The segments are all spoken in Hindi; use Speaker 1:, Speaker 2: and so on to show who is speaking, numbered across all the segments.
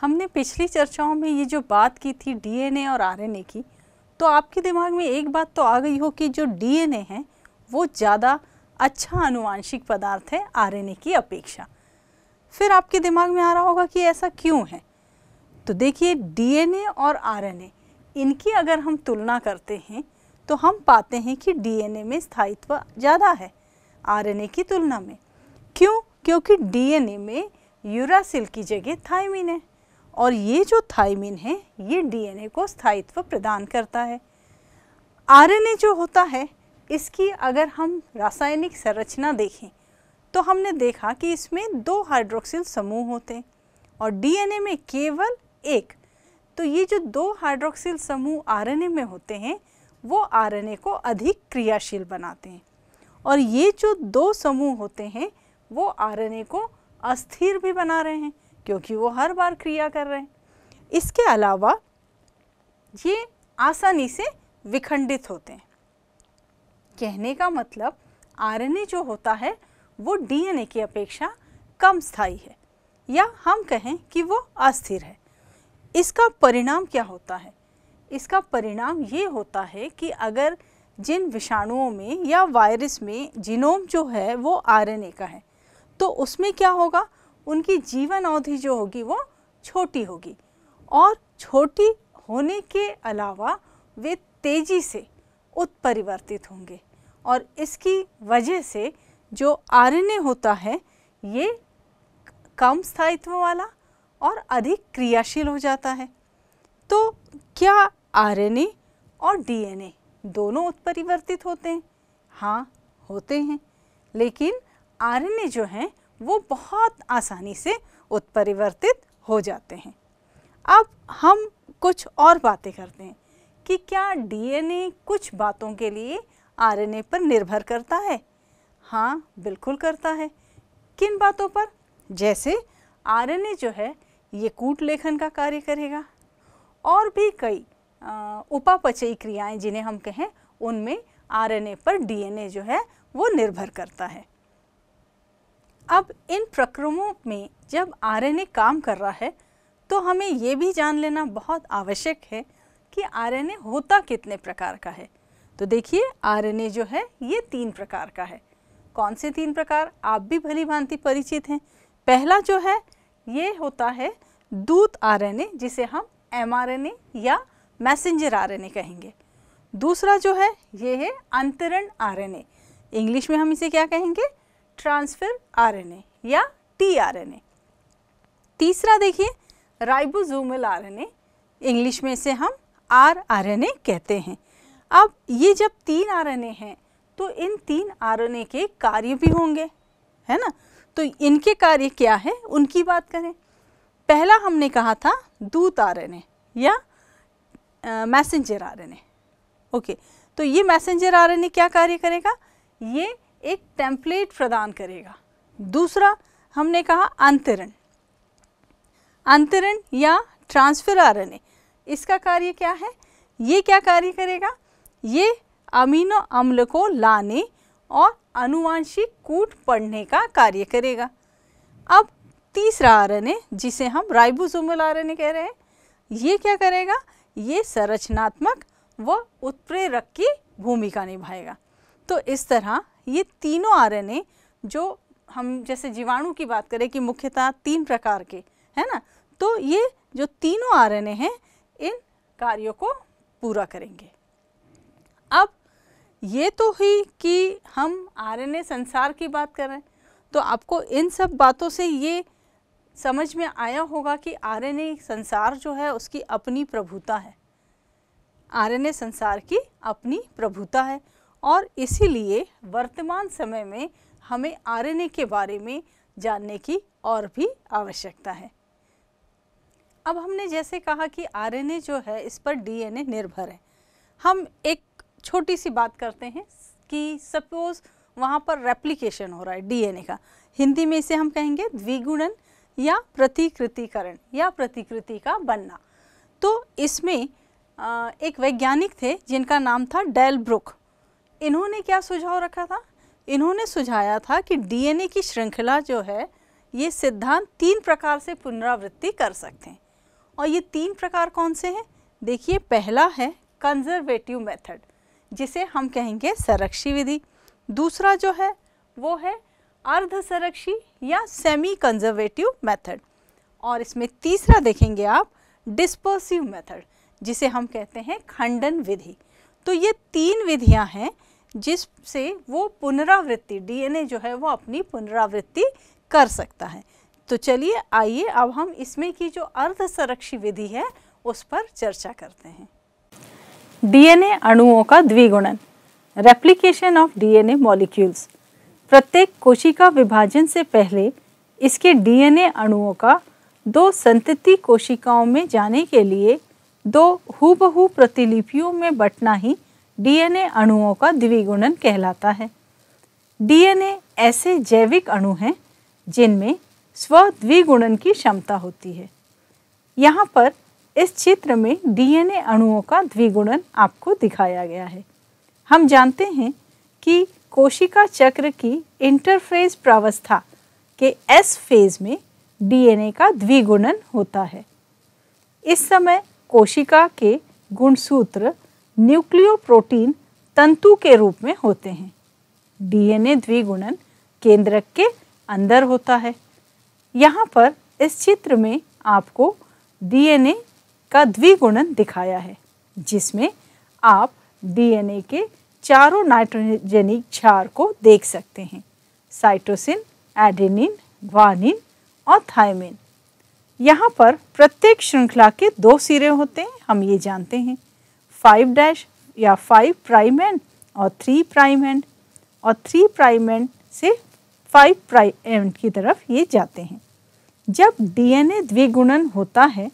Speaker 1: हमने पिछली चर्चाओं में ये जो बात की थी डीएनए और आरएनए की तो आपके दिमाग में एक बात तो आ गई हो कि जो डीएनए है वो ज़्यादा अच्छा अनुवांशिक पदार्थ है आरएनए की अपेक्षा फिर आपके दिमाग में आ रहा होगा कि ऐसा क्यों है तो देखिए डीएनए और आरएनए इनकी अगर हम तुलना करते हैं तो हम पाते हैं कि डीएनए में स्थायित्व ज़्यादा है आरएनए की तुलना में क्यों क्योंकि डीएनए में यूरासिल की जगह थायमिन है और ये जो थाइमिन है ये डीएनए को स्थायित्व प्रदान करता है आरएनए जो होता है इसकी अगर हम रासायनिक संरचना देखें तो हमने देखा कि इसमें दो हाइड्रोक्सिल समूह होते हैं और डीएनए में केवल एक तो ये जो दो हाइड्रोक्सिल समूह आरएनए में होते हैं वो आरएनए को अधिक क्रियाशील बनाते हैं और ये जो दो समूह होते हैं वो आरएनए को अस्थिर भी बना रहे हैं क्योंकि वो हर बार क्रिया कर रहे हैं इसके अलावा ये आसानी से विखंडित होते हैं कहने का मतलब आरएनए जो होता है वो डीएनए की अपेक्षा कम स्थायी है या हम कहें कि वो अस्थिर है इसका परिणाम क्या होता है इसका परिणाम ये होता है कि अगर जिन विषाणुओं में या वायरस में जीनोम जो है वो आरएनए का है तो उसमें क्या होगा उनकी जीवन अवधि जो होगी वो छोटी होगी और छोटी होने के अलावा वे तेज़ी से उत्परिवर्तित होंगे और इसकी वजह से जो आर होता है ये कम स्थायित्व वाला और अधिक क्रियाशील हो जाता है तो क्या आर और डीएनए दोनों उत्परिवर्तित होते हैं हाँ होते हैं लेकिन आर जो हैं वो बहुत आसानी से उत्परिवर्तित हो जाते हैं अब हम कुछ और बातें करते हैं कि क्या डीएनए कुछ बातों के लिए आरएनए पर निर्भर करता है हाँ बिल्कुल करता है किन बातों पर जैसे आरएनए जो है ये कूट लेखन का कार्य करेगा और भी कई उपापचयी क्रियाएं जिन्हें हम कहें उनमें आरएनए पर डीएनए जो है वो निर्भर करता है अब इन प्रक्रमों में जब आरएनए काम कर रहा है तो हमें ये भी जान लेना बहुत आवश्यक है कि आरएनए होता कितने प्रकार का है तो देखिए आरएनए जो है ये तीन प्रकार का है कौन से तीन प्रकार आप भी भली भांति परिचित हैं पहला जो है ये होता है दूत आरएनए जिसे हम एमआरएनए या मैसेंजर आरएनए कहेंगे दूसरा जो है ये है अंतरण आरएनए इंग्लिश में हम इसे क्या कहेंगे ट्रांसफर आरएनए या टीआरएनए तीसरा देखिए राइबोसोमल आरएनए इंग्लिश में से हम आर कहते हैं अब ये जब तीन आरएनए हैं तो इन तीन आरएनए के कार्य भी होंगे है ना तो इनके कार्य क्या है उनकी बात करें पहला हमने कहा था दूत आरएनए या मैसेंजर आरएनए ओके तो ये मैसेंजर आरएनए क्या कार्य करेगा ये एक टेम्पलेट प्रदान करेगा दूसरा हमने कहा अंतरण अंतरण या ट्रांसफर आरएनए इसका कार्य क्या है ये क्या कार्य करेगा ये अमीनो अम्ल को लाने और अनुवांशिक कूट पढ़ने का कार्य करेगा अब तीसरा आरएनए जिसे हम राइबोसोमल आरएनए कह रहे हैं ये क्या करेगा ये संरचनात्मक व उत्प्रेरक की भूमिका निभाएगा तो इस तरह ये तीनों आरएनए जो हम जैसे जीवाणु की बात करें कि मुख्यतः तीन प्रकार के है ना तो ये जो तीनों आरएनए हैं इन कार्यों को पूरा करेंगे अब ये तो ही कि हम आरएनए संसार की बात कर रहे हैं तो आपको इन सब बातों से ये समझ में आया होगा कि आरएनए संसार जो है उसकी अपनी प्रभुता है आरएनए संसार की अपनी प्रभुता है और इसीलिए वर्तमान समय में हमें आरएनए के बारे में जानने की और भी आवश्यकता है अब हमने जैसे कहा कि आरएनए जो है इस पर डीएनए निर्भर है हम एक छोटी सी बात करते हैं कि सपोज़ वहाँ पर रेप्लिकेशन हो रहा है डीएनए का हिंदी में इसे हम कहेंगे द्विगुणन या प्रतिकृतिकरण या प्रतिकृति का बनना तो इसमें एक वैज्ञानिक थे जिनका नाम था डेल ब्रुक इन्होंने क्या सुझाव रखा था इन्होंने सुझाया था कि डीएनए की श्रृंखला जो है ये सिद्धांत तीन प्रकार से पुनरावृत्ति कर सकते हैं और ये तीन प्रकार कौन से हैं देखिए पहला है कंजर्वेटिव मेथड जिसे हम कहेंगे संरक्षी विधि दूसरा जो है वो है अर्ध संरक्षी या सेमी कंजर्वेटिव मेथड और इसमें तीसरा देखेंगे आप डिस्पर्सिव मेथड जिसे हम कहते हैं खंडन विधि तो ये तीन विधियां हैं जिससे वो पुनरावृत्ति डीएनए जो है वो अपनी पुनरावृत्ति कर सकता है तो चलिए आइए अब हम इसमें की जो अर्ध संरक्षी विधि है उस पर चर्चा करते हैं डीएनए अणुओं का द्विगुणन रेप्लिकेशन ऑफ डीएनए मॉलिक्यूल्स प्रत्येक कोशिका विभाजन से पहले इसके डीएनए अणुओं का दो संतति कोशिकाओं में जाने के लिए दो हुबहु प्रतिलिपियों में बटना ही डीएनए अणुओं का द्विगुणन कहलाता है डीएनए ऐसे जैविक अणु हैं जिनमें स्वद्विगुणन की क्षमता होती है यहाँ पर इस चित्र में डीएनए अणुओं का द्विगुणन आपको दिखाया गया है हम जानते हैं कि कोशिका चक्र की इंटरफेज प्रावस्था के एस फेज में डीएनए का द्विगुणन होता है इस समय कोशिका के गुणसूत्र न्यूक्लियोप्रोटीन तंतु के रूप में होते हैं डीएनए द्विगुणन केंद्रक के अंदर होता है यहाँ पर इस चित्र में आपको डीएनए का द्विगुणन दिखाया है जिसमें आप डीएनए के चारों नाइट्रोजेनिक क्षार को देख सकते हैं साइटोसिन एडेनिन ग्वानिन और थायमिन यहाँ पर प्रत्येक श्रृंखला के दो सिरे होते हैं हम ये जानते हैं फाइव डैश या फाइव प्राइम एंड और थ्री प्राइम एंड और थ्री प्राइम एंड से फाइव प्राइम एंड की तरफ ये जाते हैं जब डीएनए द्विगुणन होता है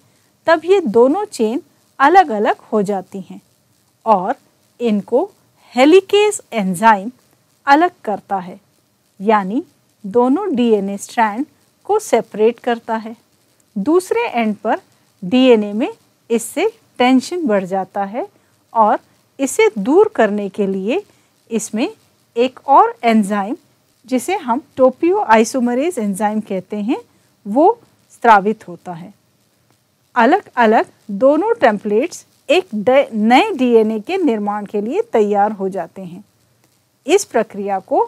Speaker 1: तब ये दोनों चेन अलग अलग हो जाती हैं और इनको हेलिकेस एंजाइम अलग करता है यानी दोनों डीएनए स्ट्रैंड को सेपरेट करता है दूसरे एंड पर डीएनए में इससे टेंशन बढ़ जाता है और इसे दूर करने के लिए इसमें एक और एंजाइम जिसे हम टोपियो आइसोमरेज एंजाइम कहते हैं वो स्त्रावित होता है अलग अलग दोनों टेम्पलेट्स एक नए डीएनए के निर्माण के लिए तैयार हो जाते हैं इस प्रक्रिया को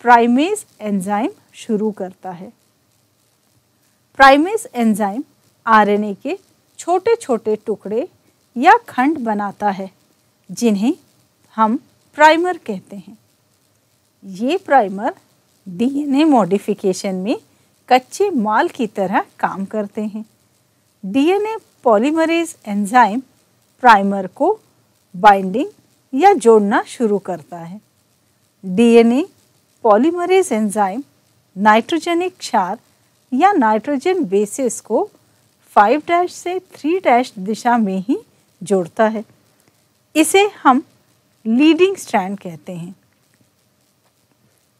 Speaker 1: प्राइमेज एंजाइम शुरू करता है प्राइमेज एंजाइम आरएनए के छोटे छोटे टुकड़े या खंड बनाता है जिन्हें हम प्राइमर कहते हैं ये प्राइमर डीएनए मॉडिफिकेशन में कच्चे माल की तरह काम करते हैं डीएनए पॉलीमरेज एंजाइम प्राइमर को बाइंडिंग या जोड़ना शुरू करता है डीएनए पॉलीमरेज एंजाइम नाइट्रोजेनिक क्षार या नाइट्रोजन बेसिस को फाइव डैश से थ्री डैश दिशा में ही जोड़ता है इसे हम लीडिंग स्ट्रैंड कहते हैं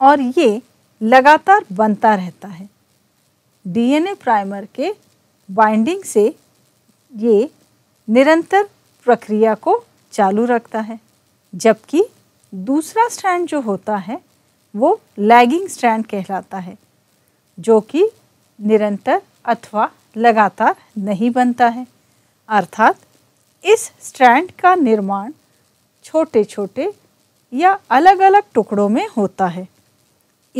Speaker 1: और ये लगातार बनता रहता है डीएनए प्राइमर के बाइंडिंग से ये निरंतर प्रक्रिया को चालू रखता है जबकि दूसरा स्ट्रैंड जो होता है वो लैगिंग स्ट्रैंड कहलाता है जो कि निरंतर अथवा लगातार नहीं बनता है अर्थात इस स्ट्रैंड का निर्माण छोटे छोटे या अलग अलग टुकड़ों में होता है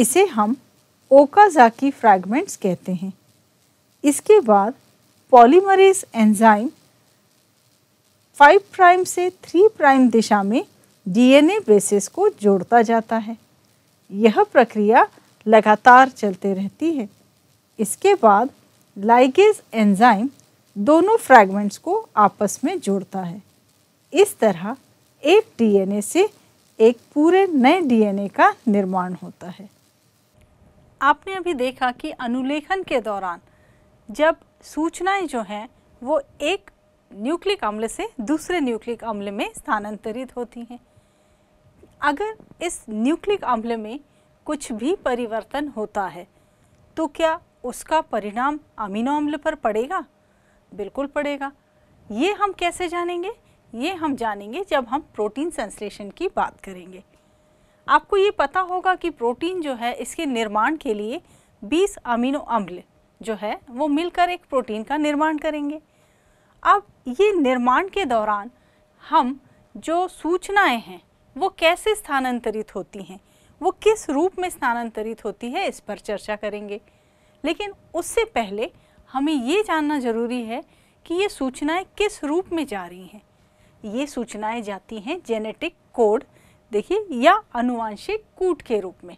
Speaker 1: इसे हम ओकाजाकी फ्रैगमेंट्स कहते हैं इसके बाद पॉलीमरेज एंजाइम फाइव प्राइम से थ्री प्राइम दिशा में डीएनए बेसिस को जोड़ता जाता है यह प्रक्रिया लगातार चलते रहती है इसके बाद लाइगेज एंजाइम दोनों फ्रैगमेंट्स को आपस में जोड़ता है इस तरह एक डीएनए से एक पूरे नए डीएनए का निर्माण होता है आपने अभी देखा कि अनुलेखन के दौरान जब सूचनाएं जो हैं वो एक न्यूक्लिक अम्ल से दूसरे न्यूक्लिक अम्ल में स्थानांतरित होती हैं अगर इस न्यूक्लिक अम्ल में कुछ भी परिवर्तन होता है तो क्या उसका परिणाम अमीनो अम्ल पर पड़ेगा बिल्कुल पड़ेगा ये हम कैसे जानेंगे ये हम जानेंगे जब हम प्रोटीन संश्लेषण की बात करेंगे आपको ये पता होगा कि प्रोटीन जो है इसके निर्माण के लिए 20 अमीनो अम्ल जो है वो मिलकर एक प्रोटीन का निर्माण करेंगे अब ये निर्माण के दौरान हम जो सूचनाएं हैं वो कैसे स्थानांतरित होती हैं वो किस रूप में स्थानांतरित होती है इस पर चर्चा करेंगे लेकिन उससे पहले हमें ये जानना ज़रूरी है कि ये सूचनाएं किस रूप में जा रही हैं ये सूचनाएं जाती हैं जेनेटिक कोड देखिए या अनुवांशिक कूट के रूप में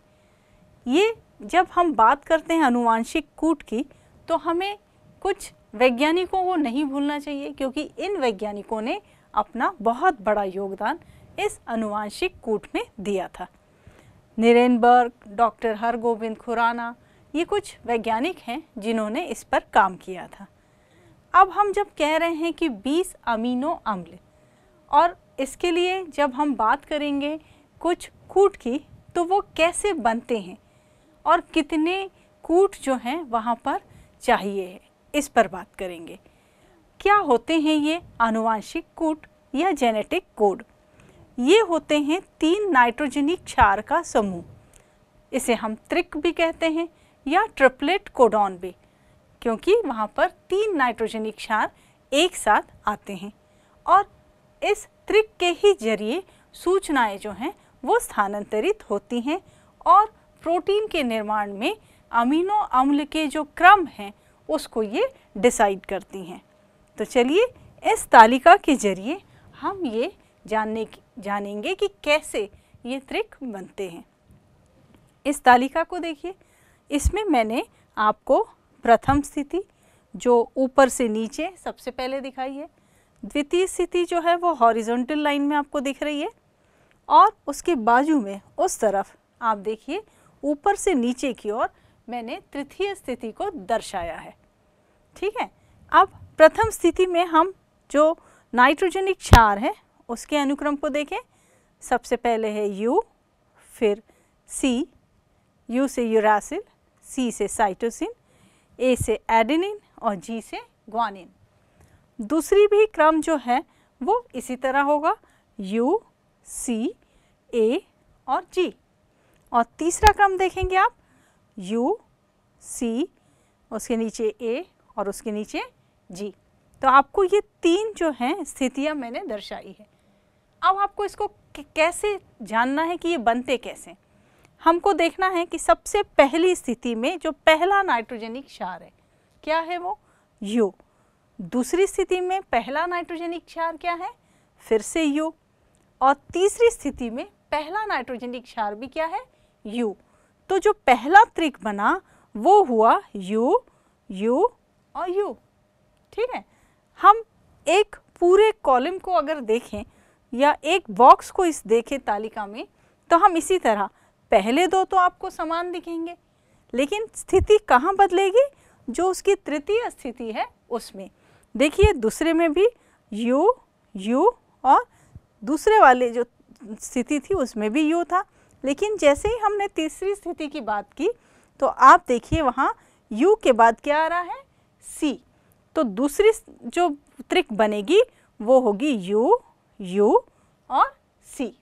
Speaker 1: ये जब हम बात करते हैं अनुवांशिक कूट की तो हमें कुछ वैज्ञानिकों को नहीं भूलना चाहिए क्योंकि इन वैज्ञानिकों ने अपना बहुत बड़ा योगदान इस अनुवांशिक कूट में दिया था निरेनबर्ग डॉक्टर हरगोविंद खुराना ये कुछ वैज्ञानिक हैं जिन्होंने इस पर काम किया था अब हम जब कह रहे हैं कि 20 अमीनो अम्ल और इसके लिए जब हम बात करेंगे कुछ कूट की तो वो कैसे बनते हैं और कितने कूट जो हैं वहाँ पर चाहिए है इस पर बात करेंगे क्या होते हैं ये आनुवांशिक कूट या जेनेटिक कोड ये होते हैं तीन नाइट्रोजनिक क्षार का समूह इसे हम त्रिक भी कहते हैं या ट्रिपलेट कोडॉन भी क्योंकि वहाँ पर तीन नाइट्रोजनिक क्षार एक साथ आते हैं और इस त्रिक के ही जरिए सूचनाएं जो हैं वो स्थानांतरित होती हैं और प्रोटीन के निर्माण में अमीनो अम्ल के जो क्रम हैं उसको ये डिसाइड करती हैं तो चलिए इस तालिका के जरिए हम ये जानने जानेंगे कि कैसे ये त्रिक बनते हैं इस तालिका को देखिए इसमें मैंने आपको प्रथम स्थिति जो ऊपर से नीचे सबसे पहले दिखाई है द्वितीय स्थिति जो है वो हॉरिजॉन्टल लाइन में आपको दिख रही है और उसके बाजू में उस तरफ आप देखिए ऊपर से नीचे की ओर मैंने तृतीय स्थिति को दर्शाया है ठीक है अब प्रथम स्थिति में हम जो नाइट्रोजनिक क्षार है उसके अनुक्रम को देखें सबसे पहले है यू फिर सी यू से यूरासिल सी से साइटोसिन ए से एडिनिन और जी से ग्वानिन दूसरी भी क्रम जो है वो इसी तरह होगा यू सी ए और जी और तीसरा क्रम देखेंगे आप यू सी उसके नीचे ए और उसके नीचे जी तो आपको ये तीन जो हैं स्थितियाँ मैंने दर्शाई है अब आपको इसको कैसे जानना है कि ये बनते कैसे हमको देखना है कि सबसे पहली स्थिति में जो पहला नाइट्रोजेनिक क्षार है क्या है वो यू दूसरी स्थिति में पहला नाइट्रोजेनिक क्षार क्या है फिर से यू और तीसरी स्थिति में पहला नाइट्रोजेनिक क्षार भी क्या है यू तो जो पहला त्रिक बना वो हुआ यू यू और यू ठीक है हम एक पूरे कॉलम को अगर देखें या एक बॉक्स को इस देखें तालिका में तो हम इसी तरह पहले दो तो आपको समान दिखेंगे लेकिन स्थिति कहाँ बदलेगी जो उसकी तृतीय स्थिति है उसमें देखिए दूसरे में भी यू यू और दूसरे वाले जो स्थिति थी उसमें भी यू था लेकिन जैसे ही हमने तीसरी स्थिति की बात की तो आप देखिए वहाँ यू के बाद क्या आ रहा है सी तो दूसरी जो त्रिक बनेगी वो होगी यू यू और सी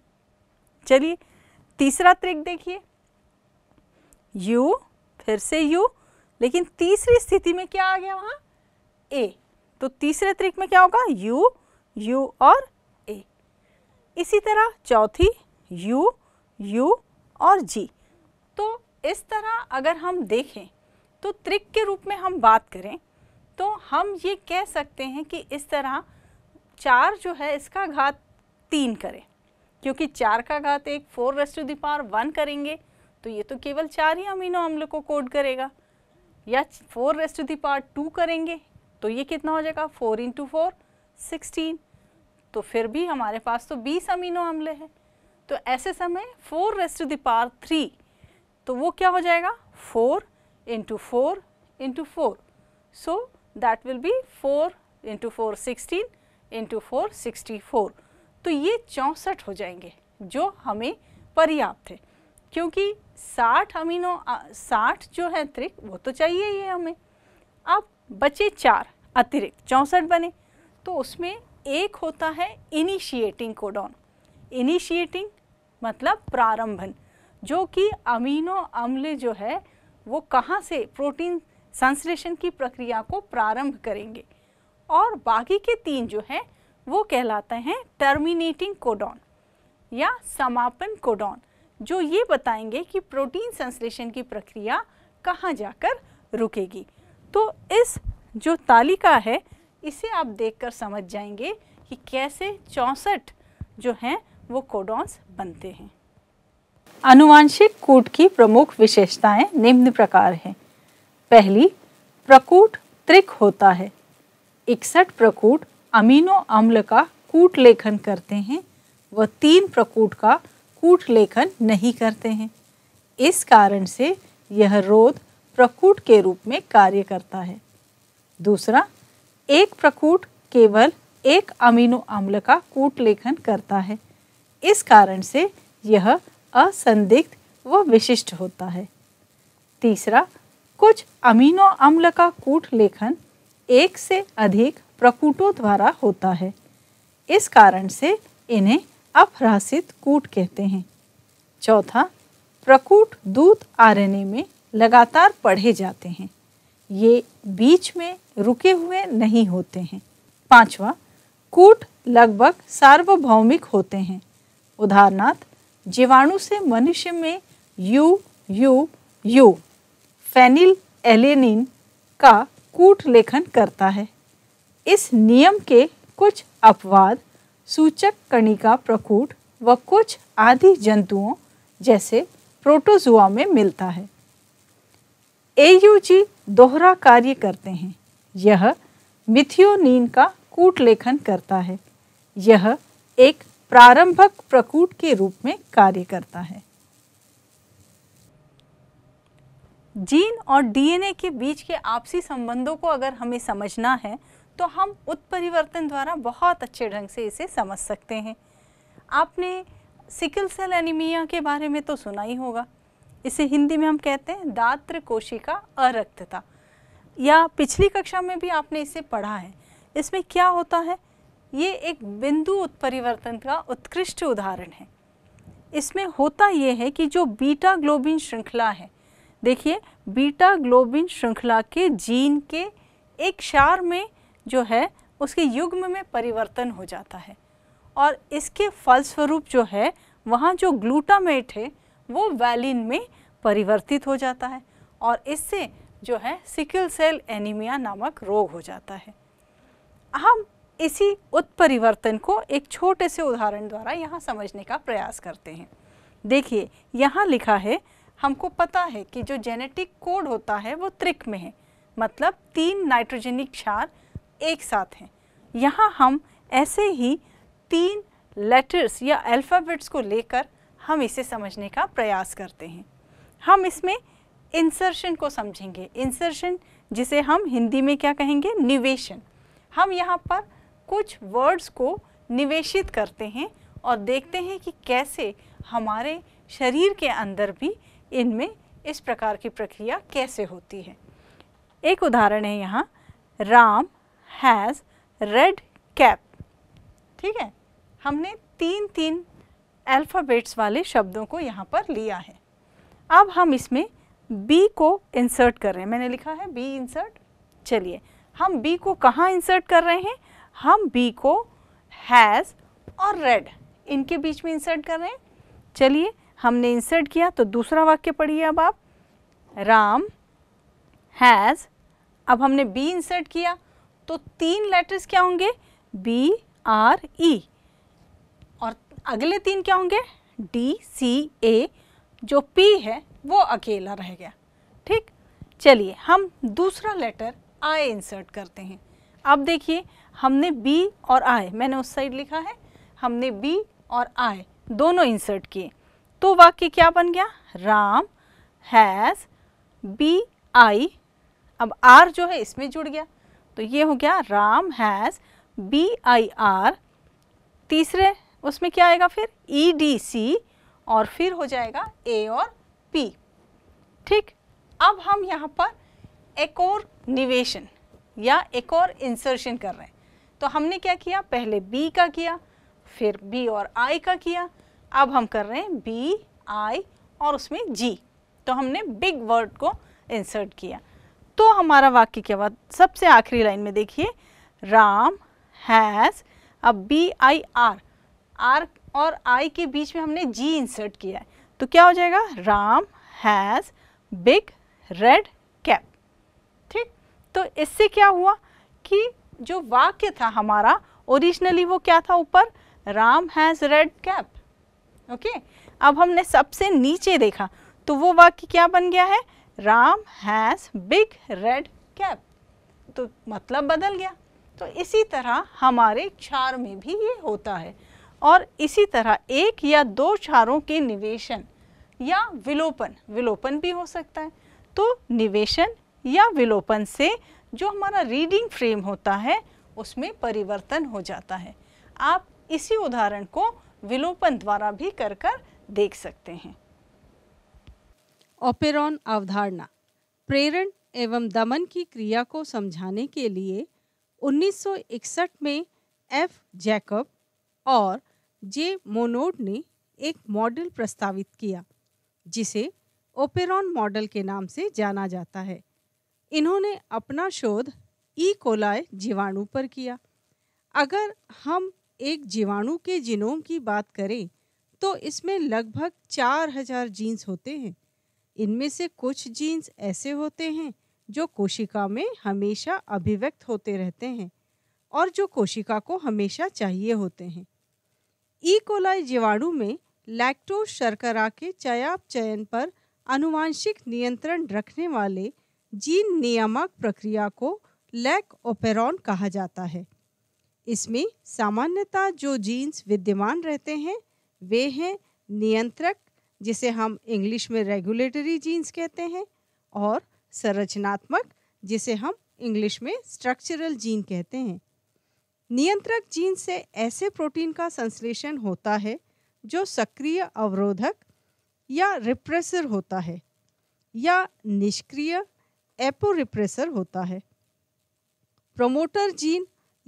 Speaker 1: चलिए तीसरा त्रिक देखिए U फिर से U लेकिन तीसरी स्थिति में क्या आ गया वहाँ A तो तीसरे त्रिक में क्या होगा U U और A इसी तरह चौथी U U और G तो इस तरह अगर हम देखें तो त्रिक के रूप में हम बात करें तो हम ये कह सकते हैं कि इस तरह चार जो है इसका घात तीन करें क्योंकि चार का घात एक four raise to the power one करेंगे तो ये तो केवल चार ही अमीनो अम्ल को कोड करेगा या four raise to the power two करेंगे तो ये कितना हो जाएगा फोर इंटू फोर सिक्सटीन तो फिर भी हमारे पास तो बीस अमीनो अम्ल है तो ऐसे समय four raise to the power three तो वो क्या हो जाएगा four into four into four so that will be four into four sixteen into four sixty four तो ये चौंसठ हो जाएंगे जो हमें पर्याप्त है क्योंकि 60 अमीनो 60 जो है अतिरिक्त वो तो चाहिए ही हमें अब बचे चार अतिरिक्त चौंसठ बने तो उसमें एक होता है इनिशिएटिंग कोडॉन इनिशिएटिंग मतलब प्रारंभन जो कि अमीनो अम्ल जो है वो कहाँ से प्रोटीन संश्लेषण की प्रक्रिया को प्रारंभ करेंगे और बाकी के तीन जो हैं वो कहलाते हैं टर्मिनेटिंग कोडॉन या समापन कोडॉन जो ये बताएंगे कि प्रोटीन संश्लेषण की प्रक्रिया कहाँ जाकर रुकेगी तो इस जो तालिका है इसे आप देखकर समझ जाएंगे कि कैसे चौंसठ जो हैं वो कोडॉन्स बनते हैं अनुवांशिक कूट की प्रमुख विशेषताएं निम्न प्रकार हैं पहली प्रकूट त्रिक होता है इकसठ प्रकूट अमीनो अम्ल का कूट लेखन करते हैं व तीन प्रकूट का कूट लेखन नहीं करते हैं इस कारण से यह रोध प्रकूट के रूप में कार्य करता है दूसरा एक प्रकूट केवल एक अमीनो अम्ल का कूट लेखन करता है इस कारण से यह असंदिग्ध व विशिष्ट होता है तीसरा कुछ अमीनो अम्ल का कूट लेखन एक से अधिक प्रकूटों द्वारा होता है इस कारण से इन्हें अपरासित कूट कहते हैं चौथा प्रकूट दूत आर में लगातार पढ़े जाते हैं ये बीच में रुके हुए नहीं होते हैं पांचवा कूट लगभग सार्वभौमिक होते हैं उदाहरणार्थ जीवाणु से मनुष्य में U U U phenylalanine का कूट लेखन करता है इस नियम के कुछ अपवाद सूचक कणिका प्रकूट व कुछ आदि जंतुओं जैसे प्रोटोजुआ में मिलता है एयूजी दोहरा कार्य करते हैं यह मिथियोनीन का कूट लेखन करता है यह एक प्रारंभक प्रकूट के रूप में कार्य करता है जीन और डीएनए के बीच के आपसी संबंधों को अगर हमें समझना है तो हम उत्परिवर्तन द्वारा बहुत अच्छे ढंग से इसे समझ सकते हैं आपने सिकल सेल एनीमिया के बारे में तो सुना ही होगा इसे हिंदी में हम कहते हैं दात्र कोशिका अरक्तता या पिछली कक्षा में भी आपने इसे पढ़ा है इसमें क्या होता है ये एक बिंदु उत्परिवर्तन का उत्कृष्ट उदाहरण है इसमें होता ये है कि जो बीटा ग्लोबिन श्रृंखला है देखिए बीटा ग्लोबिन श्रृंखला के जीन के एक क्षार में जो है उसके युग्म में परिवर्तन हो जाता है और इसके फलस्वरूप जो है वहाँ जो ग्लूटामेट है वो वैलिन में परिवर्तित हो जाता है और इससे जो है सिकल सेल एनीमिया नामक रोग हो जाता है हम इसी उत्परिवर्तन को एक छोटे से उदाहरण द्वारा यहाँ समझने का प्रयास करते हैं देखिए यहाँ लिखा है हमको पता है कि जो जेनेटिक कोड होता है वो त्रिक में है मतलब तीन नाइट्रोजेनिक क्षार एक साथ हैं यहाँ हम ऐसे ही तीन लेटर्स या अल्फ़ाबेट्स को लेकर हम इसे समझने का प्रयास करते हैं हम इसमें इंसर्शन को समझेंगे इंसर्शन जिसे हम हिंदी में क्या कहेंगे निवेशन हम यहाँ पर कुछ वर्ड्स को निवेशित करते हैं और देखते हैं कि कैसे हमारे शरीर के अंदर भी इनमें इस प्रकार की प्रक्रिया कैसे होती है एक उदाहरण है यहाँ राम हैज़ रेड कैप ठीक है हमने तीन तीन अल्फ़ाबेट्स वाले शब्दों को यहाँ पर लिया है अब हम इसमें बी को इंसर्ट कर रहे हैं मैंने लिखा है बी इंसर्ट चलिए हम बी को कहाँ इंसर्ट कर रहे हैं हम बी को हैज़ और रेड इनके बीच में इंसर्ट कर रहे हैं चलिए हमने इंसर्ट किया तो दूसरा वाक्य पढ़िए अब आप राम हैज़ अब हमने बी इंसर्ट किया तो तीन लेटर्स क्या होंगे बी आर ई और अगले तीन क्या होंगे डी सी ए जो पी है वो अकेला रह गया ठीक चलिए हम दूसरा लेटर आई इंसर्ट करते हैं अब देखिए हमने बी और आई मैंने उस साइड लिखा है हमने बी और आई दोनों इंसर्ट किए तो वाक्य क्या बन गया राम हैज़ बी आई अब आर जो है इसमें जुड़ गया तो ये हो गया Ram has B I R तीसरे उसमें क्या आएगा फिर ई डी सी और फिर हो जाएगा ए और पी ठीक अब हम यहाँ पर एक और निवेशन या एक और इंसर्शन कर रहे हैं तो हमने क्या किया पहले बी का किया फिर बी और आई का किया अब हम कर रहे हैं बी आई और उसमें जी तो हमने बिग वर्ड को इंसर्ट किया तो हमारा वाक्य क्या हुआ सबसे आखिरी लाइन में देखिए राम हैज़ अब बी आई आर आर और आई के बीच में हमने जी इंसर्ट किया है तो क्या हो जाएगा Ram has big red cap ठीक तो इससे क्या हुआ कि जो वाक्य था हमारा ओरिजिनली वो क्या था ऊपर Ram has red cap okay अब हमने सबसे नीचे देखा तो वो वाक्य क्या बन गया है Ram has big red cap तो मतलब बदल गया तो इसी तरह हमारे क्षार में भी ये होता है और इसी तरह एक या दो क्षारों के निवेशन या विलोपन विलोपन भी हो सकता है तो निवेशन या विलोपन से जो हमारा रीडिंग फ्रेम होता है उसमें परिवर्तन हो जाता है आप इसी उदाहरण को विलोपन द्वारा भी कर कर देख सकते हैं ओपेरॉन अवधारणा प्रेरण एवं दमन की क्रिया को समझाने के लिए 1961 में एफ जैकब और जे मोनोड ने एक मॉडल प्रस्तावित किया जिसे ओपेरॉन मॉडल के नाम से जाना जाता है इन्होंने अपना शोध ई कोलाय जीवाणु पर किया अगर हम एक जीवाणु के जीनोम की बात करें तो इसमें लगभग 4000 जीन्स होते हैं इनमें से कुछ जीन्स ऐसे होते हैं जो कोशिका में हमेशा अभिव्यक्त होते रहते हैं और जो कोशिका को हमेशा चाहिए होते हैं ई e. कोलाई जीवाणु में लैक्टोज शर्करा के चयाप चयन पर अनुवांशिक नियंत्रण रखने वाले जीन नियामक प्रक्रिया को लैक ओपेरॉन कहा जाता है इसमें सामान्यतः जो जीन्स विद्यमान रहते हैं वे हैं नियंत्रक जिसे हम इंग्लिश में रेगुलेटरी जीन्स कहते हैं और संरचनात्मक जिसे हम इंग्लिश में स्ट्रक्चरल जीन कहते हैं नियंत्रक जीन से ऐसे प्रोटीन का संश्लेषण होता है जो सक्रिय अवरोधक या रिप्रेसर होता है या निष्क्रिय एपोरिप्रेसर होता है प्रोमोटर जीन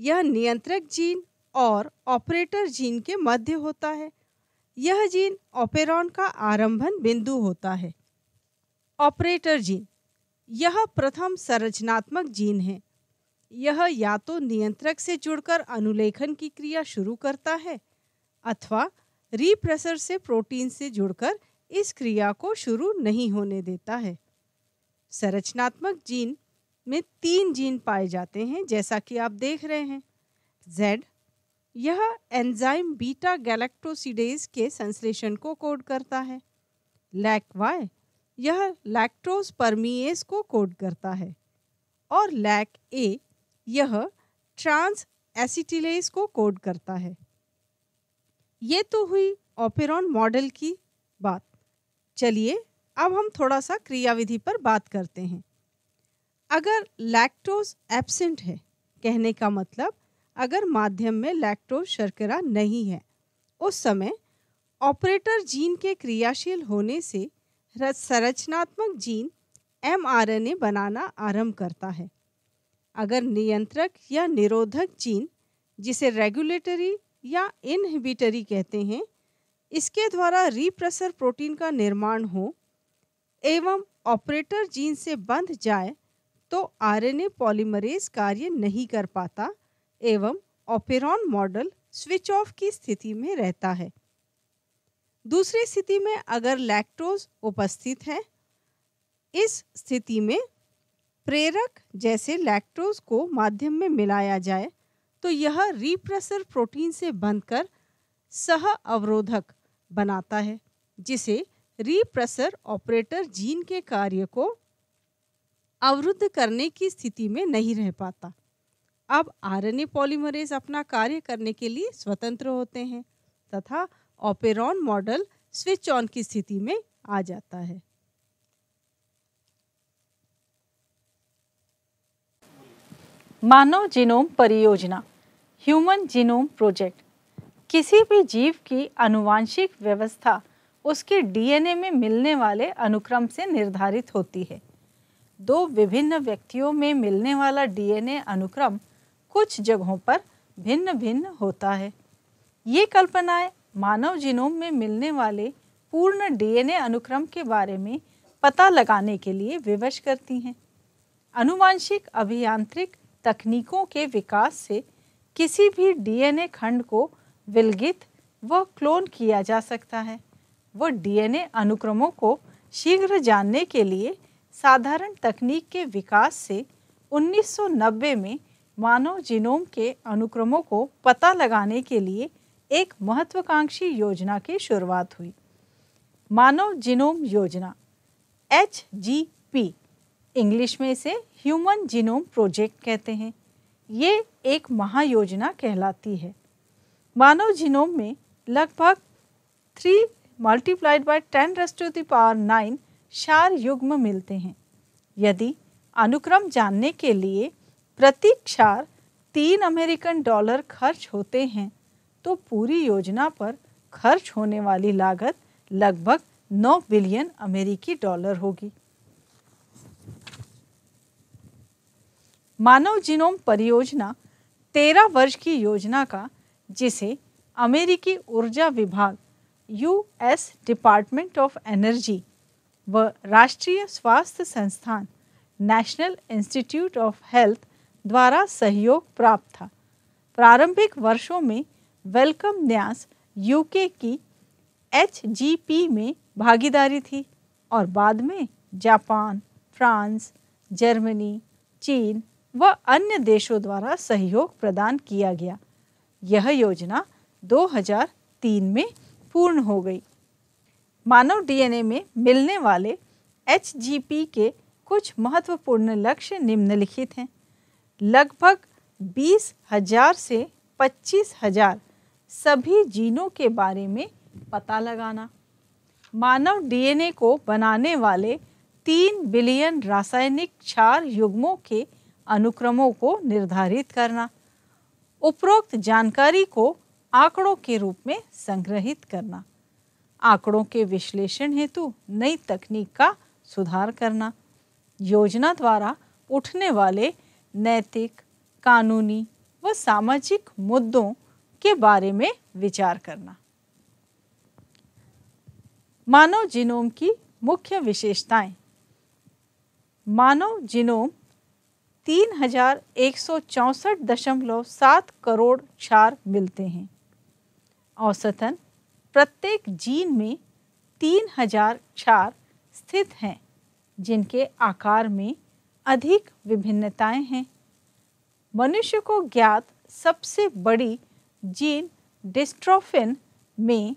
Speaker 1: यह नियंत्रक जीन और ऑपरेटर जीन के मध्य होता है यह जीन ऑपेरॉन का आरंभन बिंदु होता है ऑपरेटर जीन यह प्रथम संरचनात्मक जीन है यह या तो नियंत्रक से जुड़कर अनुलेखन की क्रिया शुरू करता है अथवा रीप्रेसर से प्रोटीन से जुड़कर इस क्रिया को शुरू नहीं होने देता है संरचनात्मक जीन में तीन जीन पाए जाते हैं जैसा कि आप देख रहे हैं जेड यह एंजाइम बीटा गैलेक्टोसिडेज के संश्लेषण को कोड करता है लैक वाई यह लैक्टोज परमीएस को कोड करता है और लैक ए यह ट्रांस एसिटिलेज को कोड करता है ये तो हुई ऑपेरॉन मॉडल की बात चलिए अब हम थोड़ा सा क्रियाविधि पर बात करते हैं अगर लैक्टोज एब्सेंट है कहने का मतलब अगर माध्यम में लैक्टोज शर्करा नहीं है उस समय ऑपरेटर जीन के क्रियाशील होने से संरचनात्मक जीन एम बनाना आरंभ करता है अगर नियंत्रक या निरोधक जीन जिसे रेगुलेटरी या इनहिबिटरी कहते हैं इसके द्वारा रिप्रसर प्रोटीन का निर्माण हो एवं ऑपरेटर जीन से बंध जाए तो आरएनए पॉलीमरेज कार्य नहीं कर पाता एवं ऑपेरॉन मॉडल स्विच ऑफ की स्थिति में रहता है दूसरी स्थिति में अगर लैक्टोज उपस्थित है इस स्थिति में प्रेरक जैसे लैक्टोज को माध्यम में मिलाया जाए तो यह रिप्रेसर प्रोटीन से बंधकर सह अवरोधक बनाता है जिसे रिप्रेसर ऑपरेटर जीन के कार्य को अवरुद्ध करने की स्थिति में नहीं रह पाता अब आरएनए पॉलीमरेज अपना कार्य करने के लिए स्वतंत्र होते हैं तथा ऑपेरॉन मॉडल स्विच ऑन की स्थिति में आ जाता है मानव जीनोम परियोजना ह्यूमन जीनोम प्रोजेक्ट किसी भी जीव की अनुवांशिक व्यवस्था उसके डीएनए में मिलने वाले अनुक्रम से निर्धारित होती है दो विभिन्न व्यक्तियों में मिलने वाला डीएनए अनुक्रम कुछ जगहों पर भिन्न भिन्न होता है ये कल्पनाएं मानव जीनोम में मिलने वाले पूर्ण डीएनए अनुक्रम के बारे में पता लगाने के लिए विवश करती हैं अनुवांशिक अभियांत्रिक तकनीकों के विकास से किसी भी डीएनए खंड को विलगित व क्लोन किया जा सकता है व डीएनए अनुक्रमों को शीघ्र जानने के लिए साधारण तकनीक के विकास से 1990 में मानव जीनोम के अनुक्रमों को पता लगाने के लिए एक महत्वाकांक्षी योजना की शुरुआत हुई मानव जीनोम योजना एच जी पी इंग्लिश में इसे ह्यूमन जीनोम प्रोजेक्ट कहते हैं ये एक महायोजना कहलाती है मानव जीनोम में लगभग three multiplied by ten raised the power nine क्षार युग्म मिलते हैं यदि अनुक्रम जानने के लिए क्षार तीन अमेरिकन डॉलर खर्च होते हैं तो पूरी योजना पर खर्च होने वाली लागत लगभग 9 बिलियन अमेरिकी डॉलर होगी मानव जीनोम परियोजना तेरह वर्ष की योजना का जिसे अमेरिकी ऊर्जा विभाग यूएस डिपार्टमेंट ऑफ एनर्जी व राष्ट्रीय स्वास्थ्य संस्थान नेशनल इंस्टीट्यूट ऑफ हेल्थ द्वारा सहयोग प्राप्त था प्रारंभिक वर्षों में वेलकम न्यास यूके की एच में भागीदारी थी और बाद में जापान फ्रांस जर्मनी चीन व अन्य देशों द्वारा सहयोग प्रदान किया गया यह योजना 2003 में पूर्ण हो गई मानव डीएनए में मिलने वाले एच के कुछ महत्वपूर्ण लक्ष्य निम्नलिखित हैं लगभग बीस हजार से पच्चीस हजार सभी जीनों के बारे में पता लगाना मानव डीएनए को बनाने वाले तीन बिलियन रासायनिक क्षार युग्मों के अनुक्रमों को निर्धारित करना उपरोक्त जानकारी को आंकड़ों के रूप में संग्रहित करना आंकड़ों के विश्लेषण हेतु नई तकनीक का सुधार करना योजना द्वारा उठने वाले नैतिक कानूनी व सामाजिक मुद्दों के बारे में विचार करना मानव जीनोम की मुख्य विशेषताएं मानव जीनोम तीन हजार एक सौ चौंसठ दशमलव सात करोड़ क्षार मिलते हैं औसतन प्रत्येक जीन में तीन हजार क्षार स्थित हैं जिनके आकार में अधिक विभिन्नताएं हैं मनुष्य को ज्ञात सबसे बड़ी जीन डिस्ट्रोफिन में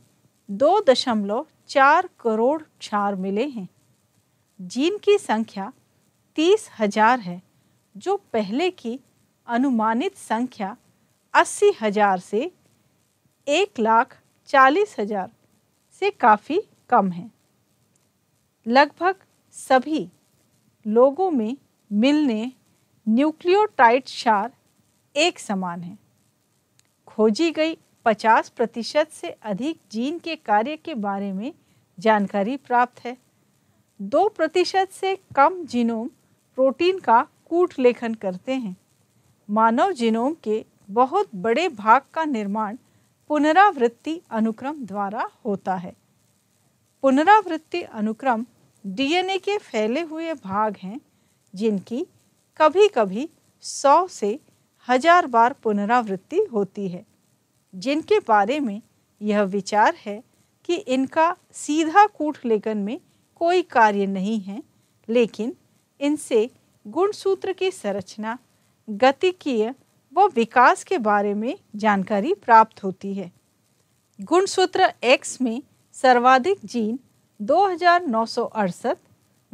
Speaker 1: दो दशमलव चार करोड़ क्षार मिले हैं जीन की संख्या तीस हजार है जो पहले की अनुमानित संख्या अस्सी हजार से एक लाख चालीस हजार से काफ़ी कम है लगभग सभी लोगों में मिलने न्यूक्लियोटाइड क्षार एक समान है खोजी गई 50 प्रतिशत से अधिक जीन के कार्य के बारे में जानकारी प्राप्त है दो प्रतिशत से कम जीनोम प्रोटीन का कूट लेखन करते हैं मानव जीनोम के बहुत बड़े भाग का निर्माण पुनरावृत्ति अनुक्रम द्वारा होता है पुनरावृत्ति अनुक्रम डीएनए के फैले हुए भाग हैं जिनकी कभी कभी सौ से हजार बार पुनरावृत्ति होती है जिनके बारे में यह विचार है कि इनका सीधा कूट लेखन में कोई कार्य नहीं है लेकिन इनसे गुणसूत्र की संरचना गतिकीय व विकास के बारे में जानकारी प्राप्त होती है गुणसूत्र एक्स में सर्वाधिक जीन दो हजार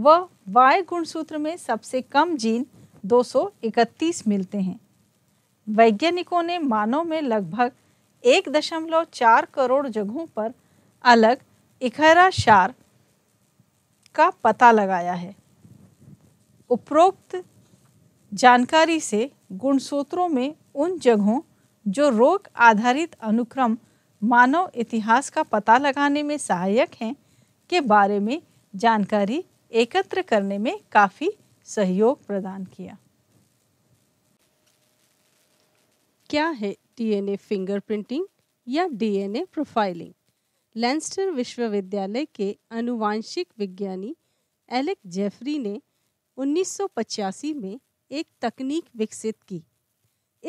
Speaker 1: व वाय गुणसूत्र में सबसे कम जीन 231 मिलते हैं वैज्ञानिकों ने मानव में लगभग एक दशमलव चार करोड़ जगहों पर अलग इखरा शार का पता लगाया है उपरोक्त जानकारी से गुणसूत्रों में उन जगहों जो रोग आधारित अनुक्रम मानव इतिहास का पता लगाने में सहायक हैं के बारे में जानकारी एकत्र करने में काफ़ी सहयोग प्रदान किया क्या है डीएनए फिंगरप्रिंटिंग या डीएनए प्रोफाइलिंग लेंस्टर विश्वविद्यालय के अनुवांशिक विज्ञानी एलेक जेफरी ने 1985 में एक तकनीक विकसित की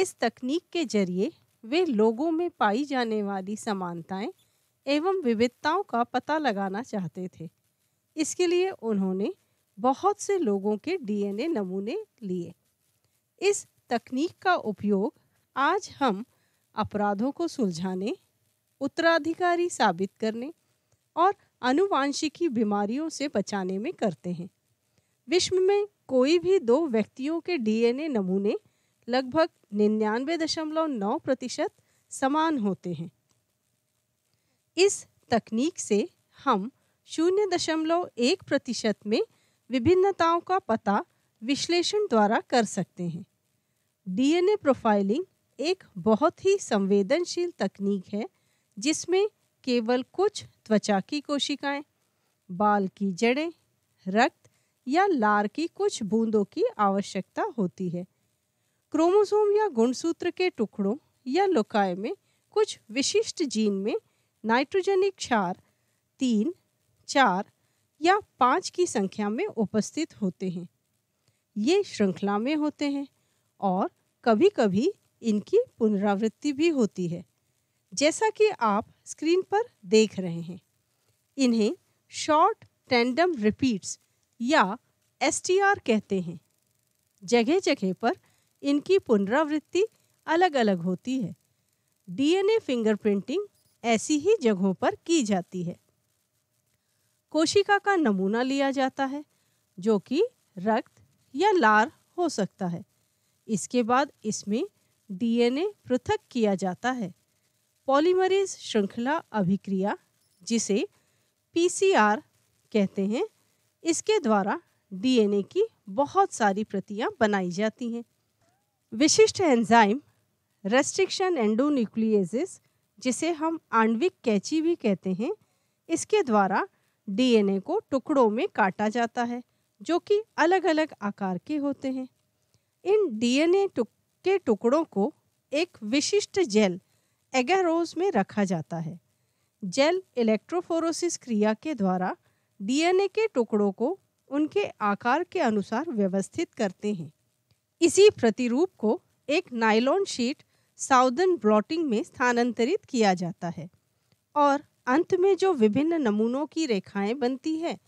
Speaker 1: इस तकनीक के जरिए वे लोगों में पाई जाने वाली समानताएं एवं विविधताओं का पता लगाना चाहते थे इसके लिए उन्होंने बहुत से लोगों के डीएनए नमूने लिए इस तकनीक का उपयोग आज हम अपराधों को सुलझाने उत्तराधिकारी साबित करने और अनुवांशिकी बीमारियों से बचाने में करते हैं विश्व में कोई भी दो व्यक्तियों के डीएनए नमूने लगभग निन्यानवे दशमलव नौ प्रतिशत समान होते हैं इस तकनीक से हम शून्य दशमलव एक प्रतिशत में विभिन्नताओं का पता विश्लेषण द्वारा कर सकते हैं डीएनए प्रोफाइलिंग एक बहुत ही संवेदनशील तकनीक है जिसमें केवल कुछ त्वचा की कोशिकाएं, बाल की जड़ें रक्त या लार की कुछ बूंदों की आवश्यकता होती है क्रोमोसोम या गुणसूत्र के टुकड़ों या लुकाय में कुछ विशिष्ट जीन में नाइट्रोजेनिक क्षार तीन चार या पाँच की संख्या में उपस्थित होते हैं ये श्रृंखला में होते हैं और कभी कभी इनकी पुनरावृत्ति भी होती है जैसा कि आप स्क्रीन पर देख रहे हैं इन्हें शॉर्ट टैंडम रिपीट्स या एस कहते हैं जगह जगह पर इनकी पुनरावृत्ति अलग अलग होती है डीएनए फिंगरप्रिंटिंग ऐसी ही जगहों पर की जाती है कोशिका का नमूना लिया जाता है जो कि रक्त या लार हो सकता है इसके बाद इसमें डीएनए पृथक किया जाता है पॉलीमरेज श्रृंखला अभिक्रिया जिसे पीसीआर कहते हैं इसके द्वारा डीएनए की बहुत सारी प्रतियां बनाई जाती हैं विशिष्ट एंजाइम रेस्ट्रिक्शन एंडोन्यूक्लिएजिस जिसे हम आणविक कैची भी कहते हैं इसके द्वारा डीएनए को टुकड़ों में काटा जाता है जो कि अलग अलग आकार के होते हैं इन डीएनए टुक के टुकड़ों को एक विशिष्ट जेल एगारोज में रखा जाता है जेल इलेक्ट्रोफोरोसिस क्रिया के द्वारा डीएनए के टुकड़ों को उनके आकार के अनुसार व्यवस्थित करते हैं इसी प्रतिरूप को एक नाइलॉन शीट साउदर्न ब्लॉटिंग में स्थानांतरित किया जाता है और अंत में जो विभिन्न नमूनों की रेखाएं बनती हैं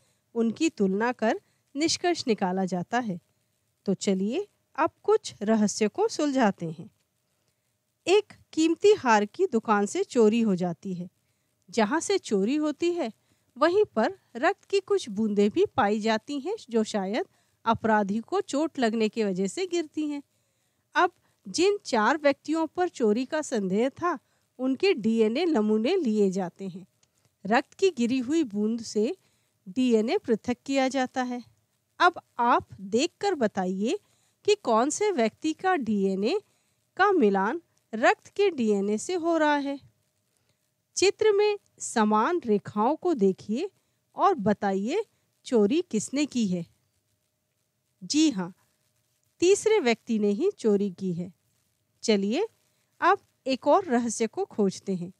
Speaker 1: उनकी तुलना कर निष्कर्ष निकाला जाता है तो चलिए अब कुछ रहस्य को सुलझाते हैं एक कीमती हार की दुकान से चोरी हो जाती है जहाँ से चोरी होती है वहीं पर रक्त की कुछ बूंदें भी पाई जाती हैं जो शायद अपराधी को चोट लगने की वजह से गिरती हैं अब जिन चार व्यक्तियों पर चोरी का संदेह था उनके डीएनए नमूने लिए जाते हैं रक्त की गिरी हुई बूंद से डीएनए पृथक किया जाता है अब आप देखकर बताइए कि कौन से व्यक्ति का डीएनए का मिलान रक्त के डीएनए से हो रहा है चित्र में समान रेखाओं को देखिए और बताइए चोरी किसने की है जी हाँ तीसरे व्यक्ति ने ही चोरी की है चलिए अब एक और रहस्य को खोजते हैं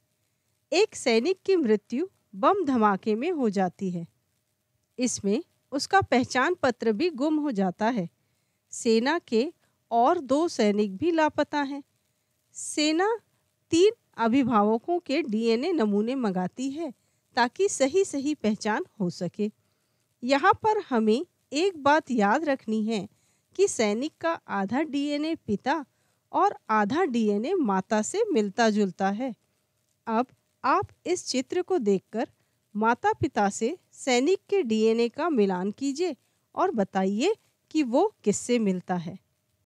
Speaker 1: एक सैनिक की मृत्यु बम धमाके में हो जाती है इसमें उसका पहचान पत्र भी गुम हो जाता है सेना के और दो सैनिक भी लापता हैं सेना तीन अभिभावकों के डीएनए नमूने मंगाती है ताकि सही सही पहचान हो सके यहाँ पर हमें एक बात याद रखनी है कि सैनिक का आधा डीएनए पिता और आधा डीएनए माता से मिलता जुलता है अब आप इस चित्र को देखकर माता पिता से सैनिक के डीएनए का मिलान कीजिए और बताइए कि वो किससे मिलता है